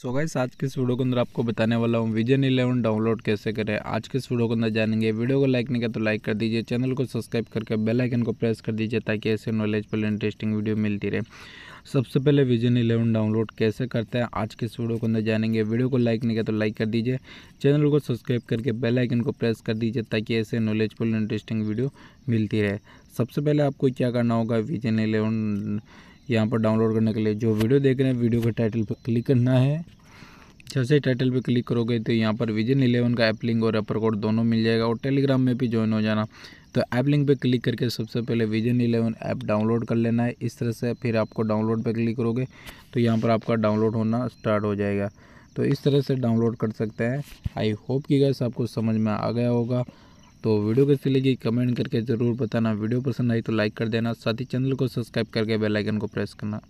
सो so guys आज के इस वीडियो के अंदर आपको बताने वाला हूँ विजन इलेवन डाउनलोड कैसे करें आज के इस वीडियो के अंदर जानेंगे वीडियो को लाइक नहीं किया तो लाइक कर दीजिए चैनल को सब्सक्राइब करके बेल आइकन को प्रेस कर दीजिए ताकि ऐसे नॉलेज पर इंटरेस्टिंग वीडियो मिलती रहे सबसे पहले विजन इलेवन डाउनलोड कैसे करते हैं आज के इस वीडियो के अंदर जानेंगे वीडियो को लाइक नहीं किया तो लाइक कर दीजिए चैनल को सब्सक्राइब करके बेल आइकन को प्रेस कर दीजिए ताकि ऐसे नॉलेजफुल इंटरेस्टिंग वीडियो मिलती रहे सबसे पहले आपको क्या करना होगा विजन इलेवन यहाँ पर डाउनलोड करने के लिए जो वीडियो देख रहे हैं वीडियो के टाइटल पर क्लिक करना है जैसे टाइटल पर क्लिक करोगे तो यहाँ पर विजन इलेवन का ऐप लिंक और अपर कोड दोनों मिल जाएगा और टेलीग्राम में भी ज्वाइन हो जाना तो ऐप लिंक पे क्लिक करके सबसे पहले विजन इलेवन ऐप डाउनलोड कर लेना है इस तरह से फिर आपको डाउनलोड पे क्लिक करोगे तो यहाँ पर आपका डाउनलोड होना स्टार्ट हो जाएगा तो इस तरह से डाउनलोड कर सकते हैं आई होप कि गैस आपको समझ में आ गया होगा तो वीडियो कैसी लगी कमेंट करके ज़रूर बताना वीडियो पसंद आई तो लाइक कर देना साथ ही चैनल को सब्सक्राइब करके बेल आइकन को प्रेस करना